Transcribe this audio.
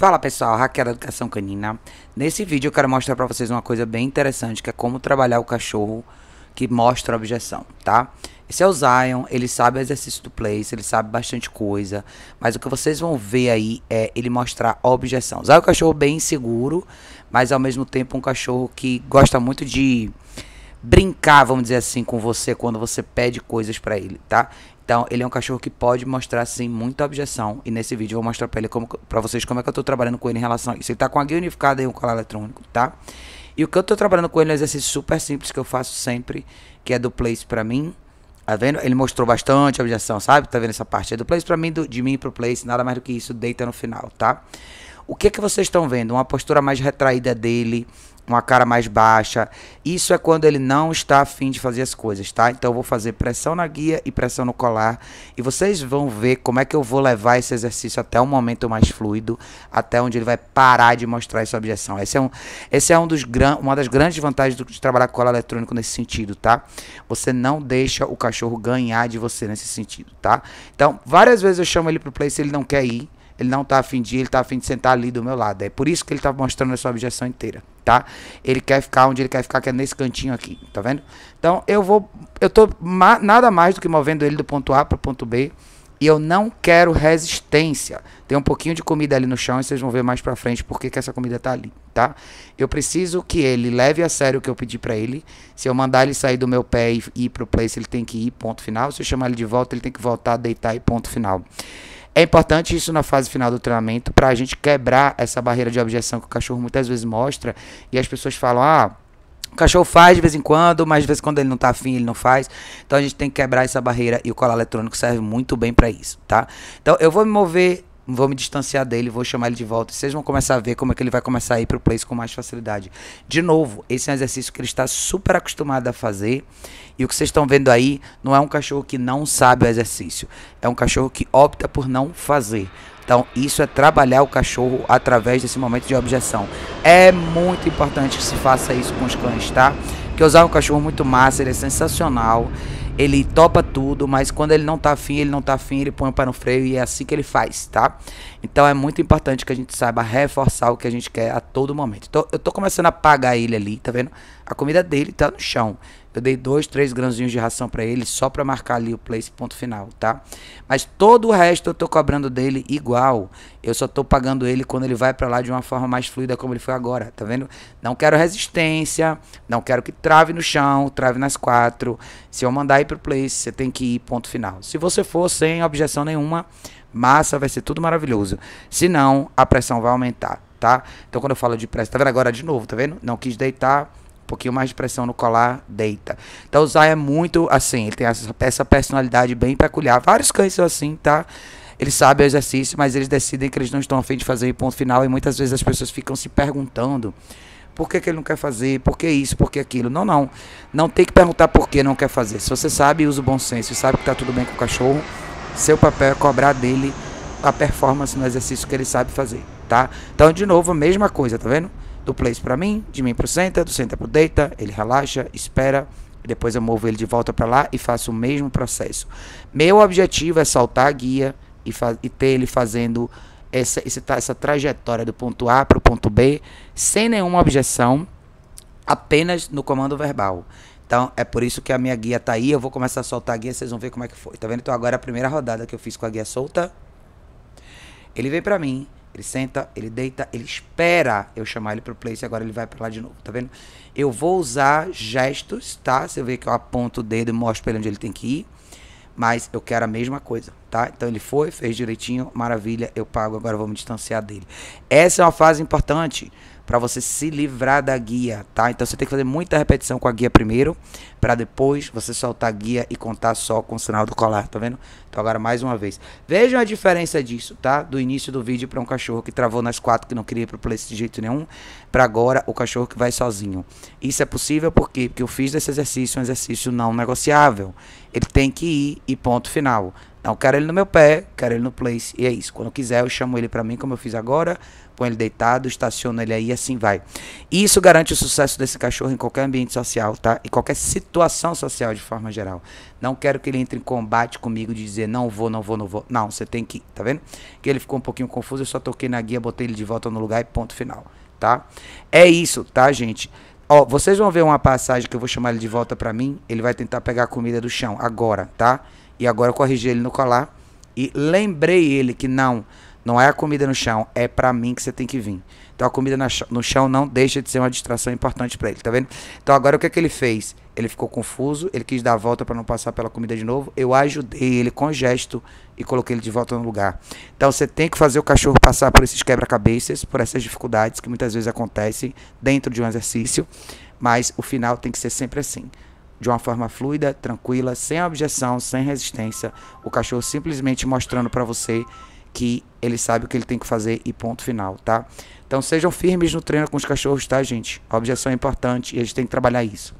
Fala pessoal, Raquel da Educação Canina. Nesse vídeo eu quero mostrar para vocês uma coisa bem interessante, que é como trabalhar o cachorro que mostra a objeção, tá? Esse é o Zion, ele sabe o exercício do place, ele sabe bastante coisa, mas o que vocês vão ver aí é ele mostrar a objeção. Zion é um cachorro bem seguro, mas ao mesmo tempo um cachorro que gosta muito de brincar, vamos dizer assim, com você quando você pede coisas para ele, tá? Então, ele é um cachorro que pode mostrar, sim, muita objeção. E nesse vídeo eu vou mostrar pra, ele como, pra vocês como é que eu tô trabalhando com ele em relação a isso. Ele tá com a guia unificada e um colar eletrônico, tá? E o que eu tô trabalhando com ele é um exercício super simples que eu faço sempre, que é do place pra mim. Tá vendo? Ele mostrou bastante objeção, sabe? Tá vendo essa parte? É do place pra mim, do, de mim pro place, nada mais do que isso, deita no final, tá? O que é que vocês estão vendo? Uma postura mais retraída dele, uma cara mais baixa. Isso é quando ele não está afim de fazer as coisas, tá? Então eu vou fazer pressão na guia e pressão no colar. E vocês vão ver como é que eu vou levar esse exercício até um momento mais fluido, até onde ele vai parar de mostrar essa objeção. Esse é um, esse é um dos gran, uma das grandes vantagens do, de trabalhar com cola eletrônico nesse sentido, tá? Você não deixa o cachorro ganhar de você nesse sentido, tá? Então, várias vezes eu chamo ele pro play se ele não quer ir. Ele não está afim de ir, ele está afim de sentar ali do meu lado. É por isso que ele está mostrando essa objeção inteira, tá? Ele quer ficar onde ele quer ficar, que é nesse cantinho aqui, tá vendo? Então eu vou, eu tô ma nada mais do que movendo ele do ponto A para o ponto B. E eu não quero resistência. Tem um pouquinho de comida ali no chão e vocês vão ver mais pra frente porque que essa comida tá ali, tá? Eu preciso que ele leve a sério o que eu pedi para ele. Se eu mandar ele sair do meu pé e ir pro place, ele tem que ir, ponto final. Se eu chamar ele de volta, ele tem que voltar, deitar e ponto final. É importante isso na fase final do treinamento para a gente quebrar essa barreira de objeção que o cachorro muitas vezes mostra e as pessoas falam: ah, o cachorro faz de vez em quando, mas de vez em quando ele não tá afim, ele não faz. Então a gente tem que quebrar essa barreira e o colar eletrônico serve muito bem para isso, tá? Então eu vou me mover vou me distanciar dele, vou chamar ele de volta. Vocês vão começar a ver como é que ele vai começar a ir para o place com mais facilidade. De novo, esse é um exercício que ele está super acostumado a fazer. E o que vocês estão vendo aí não é um cachorro que não sabe o exercício. É um cachorro que opta por não fazer. Então, isso é trabalhar o cachorro através desse momento de objeção. É muito importante que se faça isso com os cães, tá? Porque usar um cachorro muito massa, ele é sensacional. Ele topa tudo, mas quando ele não tá afim, ele não tá afim, ele põe o pé no freio e é assim que ele faz, tá? Então é muito importante que a gente saiba reforçar o que a gente quer a todo momento. Então, eu tô começando a pagar ele ali, tá vendo? A comida dele tá no chão. Eu dei dois, três grãozinhos de ração para ele só para marcar ali o place ponto final, tá? Mas todo o resto eu tô cobrando dele igual. Eu só tô pagando ele quando ele vai para lá de uma forma mais fluida como ele foi agora, tá vendo? Não quero resistência, não quero que trave no chão, trave nas quatro. Se eu mandar ir pro place, você tem que ir ponto final. Se você for sem objeção nenhuma, massa, vai ser tudo maravilhoso. Se não, a pressão vai aumentar, tá? Então quando eu falo de pressa, tá vendo agora de novo, tá vendo? Não quis deitar, pouquinho mais de pressão no colar, deita. Então o Zay é muito assim, ele tem essa, essa personalidade bem peculiar. Vários cães são assim, tá? eles sabem o exercício, mas eles decidem que eles não estão afim de fazer ponto final. E muitas vezes as pessoas ficam se perguntando por que, que ele não quer fazer, por que isso, por que aquilo. Não, não. Não tem que perguntar por que não quer fazer. Se você sabe, usa o bom senso sabe que está tudo bem com o cachorro, seu papel é cobrar dele a performance no exercício que ele sabe fazer, tá? Então, de novo, a mesma coisa, tá vendo? do place para mim, de mim para o center, do center para o data, ele relaxa, espera, depois eu movo ele de volta para lá e faço o mesmo processo. Meu objetivo é saltar a guia e, e ter ele fazendo essa, essa trajetória do ponto A para o ponto B sem nenhuma objeção, apenas no comando verbal. Então, é por isso que a minha guia tá aí. Eu vou começar a soltar a guia, vocês vão ver como é que foi. Tá vendo? Então, agora a primeira rodada que eu fiz com a guia solta. Ele veio para mim, ele senta, ele deita, ele espera eu chamar ele pro place e agora ele vai para lá de novo, tá vendo? Eu vou usar gestos, tá? Se eu ver que eu aponto o dedo e mostro pra ele onde ele tem que ir. Mas eu quero a mesma coisa, tá? Então ele foi, fez direitinho, maravilha, eu pago, agora eu vou me distanciar dele. Essa é uma fase importante para você se livrar da guia, tá? Então você tem que fazer muita repetição com a guia primeiro, para depois você soltar a guia e contar só com o sinal do colar, tá vendo? Então agora mais uma vez. Vejam a diferença disso, tá? Do início do vídeo para um cachorro que travou nas quatro que não queria ir pro place de jeito nenhum, para agora o cachorro que vai sozinho. Isso é possível por quê? Porque eu fiz desse exercício um exercício não negociável. Ele tem que ir e ponto final. Não, quero ele no meu pé, quero ele no place. E é isso. Quando quiser, eu chamo ele para mim, como eu fiz agora, põe ele deitado, estaciono ele aí e assim vai. E isso garante o sucesso desse cachorro em qualquer ambiente social, tá? Em qualquer situação social, de forma geral. Não quero que ele entre em combate comigo de dizer não vou, não vou, não vou. Não, você tem que ir, tá vendo? Que ele ficou um pouquinho confuso, eu só toquei na guia, botei ele de volta no lugar e ponto final, tá? É isso, tá, gente? Ó, vocês vão ver uma passagem que eu vou chamar ele de volta pra mim. Ele vai tentar pegar a comida do chão agora, Tá? E agora eu corrigi ele no colar e lembrei ele que não, não é a comida no chão, é para mim que você tem que vir. Então a comida no chão não deixa de ser uma distração importante para ele, tá vendo? Então agora o que é que ele fez? Ele ficou confuso, ele quis dar a volta para não passar pela comida de novo. Eu ajudei ele com gesto e coloquei ele de volta no lugar. Então você tem que fazer o cachorro passar por esses quebra-cabeças, por essas dificuldades que muitas vezes acontecem dentro de um exercício, mas o final tem que ser sempre assim de uma forma fluida, tranquila, sem objeção, sem resistência. O cachorro simplesmente mostrando para você que ele sabe o que ele tem que fazer e ponto final, tá? Então sejam firmes no treino com os cachorros, tá, gente? A objeção é importante e a gente tem que trabalhar isso.